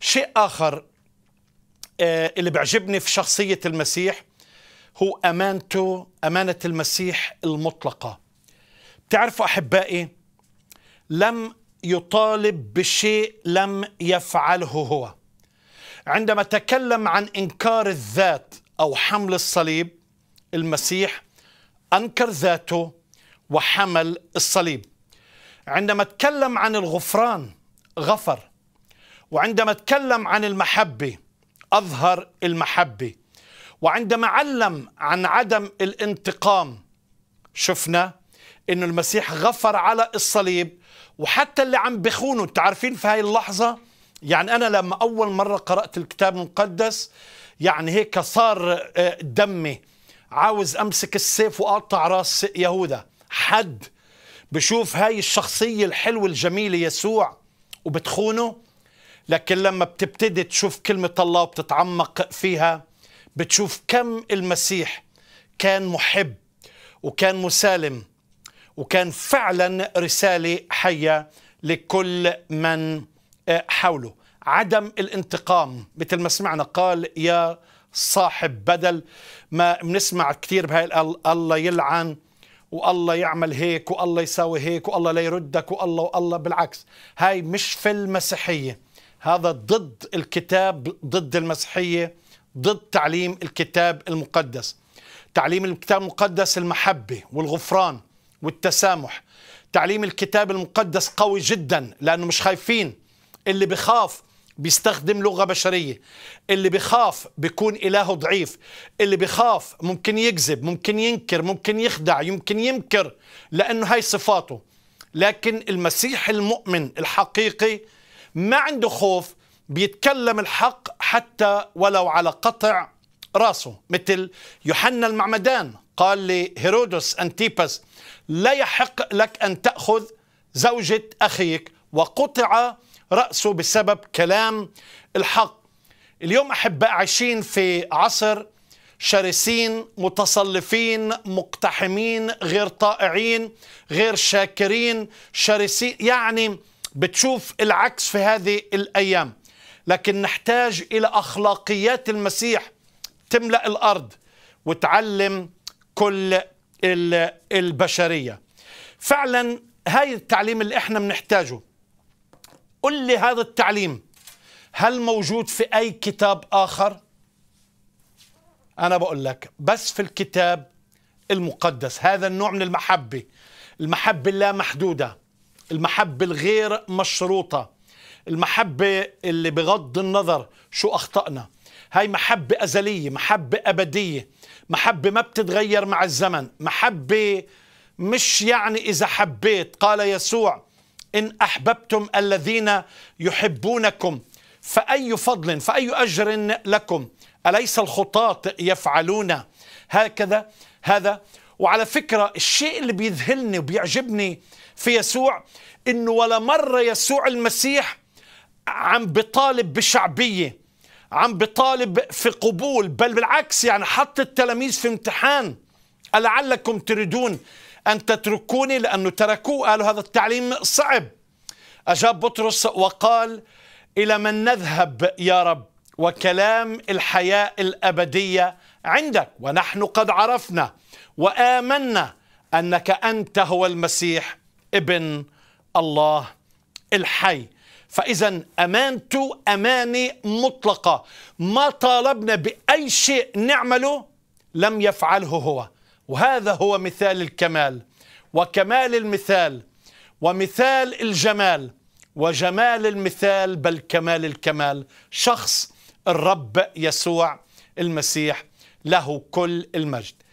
شيء آخر آه، اللي بيعجبني في شخصية المسيح هو أمانته أمانة المسيح المطلقة بتعرفوا أحبائي لم يطالب بشيء لم يفعله هو عندما تكلم عن إنكار الذات أو حمل الصليب المسيح أنكر ذاته وحمل الصليب عندما تكلم عن الغفران غفر وعندما تكلم عن المحبة أظهر المحبة وعندما علم عن عدم الانتقام شفنا أن المسيح غفر على الصليب وحتى اللي عم بخونه تعرفين عارفين في هاي اللحظة يعني أنا لما أول مرة قرأت الكتاب المقدس يعني هيك صار آه، دمي عاوز أمسك السيف وأقطع راس يهوذا حد بشوف هاي الشخصية الحلوة الجميلة يسوع وبتخونه لكن لما بتبتدي تشوف كلمة الله وبتتعمق فيها بتشوف كم المسيح كان محب وكان مسالم وكان فعلا رسالة حية لكل من آه، حوله عدم الانتقام مثل ما سمعنا قال يا صاحب بدل ما بنسمع كثير بهاي الله يلعن والله يعمل هيك والله يساوي هيك والله لا يردك والله والله بالعكس هاي مش في المسيحيه هذا ضد الكتاب ضد المسيحية ضد تعليم الكتاب المقدس تعليم الكتاب المقدس المحبة والغفران والتسامح تعليم الكتاب المقدس قوي جدا لأنه مش خايفين اللي بخاف بيستخدم لغة بشرية اللي بخاف بيكون إلهه ضعيف اللي بخاف ممكن يكذب ممكن ينكر ممكن يخدع يمكن يمكر لأنه هاي صفاته لكن المسيح المؤمن الحقيقي ما عنده خوف بيتكلم الحق حتى ولو على قطع راسه مثل يوحنا المعمدان قال لهيرودس أنتيبس لا يحق لك أن تأخذ زوجة أخيك وقطع رأسه بسبب كلام الحق اليوم أحباء عايشين في عصر شرسين متصلفين مقتحمين غير طائعين غير شاكرين شرسين يعني بتشوف العكس في هذه الأيام لكن نحتاج إلى أخلاقيات المسيح تملأ الأرض وتعلم كل البشرية فعلا هاي التعليم اللي احنا بنحتاجه قل لي هذا التعليم هل موجود في أي كتاب آخر؟ أنا بقول لك بس في الكتاب المقدس هذا النوع من المحبة المحبة اللامحدوده محدودة المحبة الغير مشروطة المحبة اللي بغض النظر شو أخطأنا هاي محبة أزلية محبة أبدية محبة ما بتتغير مع الزمن محبة مش يعني إذا حبيت قال يسوع إن أحببتم الذين يحبونكم فأي فضل فأي أجر لكم أليس الخطاة يفعلون هكذا هذا وعلى فكرة الشيء اللي بيذهلني وبيعجبني في يسوع انه ولا مرة يسوع المسيح عم بطالب بشعبية عم بطالب في قبول بل بالعكس يعني حط التلاميذ في امتحان لعلكم تريدون أن تتركوني لأنه تركوه قالوا هذا التعليم صعب أجاب بطرس وقال إلى من نذهب يا رب وكلام الحياة الأبدية عندك ونحن قد عرفنا وآمنا أنك أنت هو المسيح ابن الله الحي فإذا أمانته أمانة مطلقة ما طالبنا بأي شيء نعمله لم يفعله هو وهذا هو مثال الكمال وكمال المثال ومثال الجمال وجمال المثال بل كمال الكمال شخص الرب يسوع المسيح له كل المجد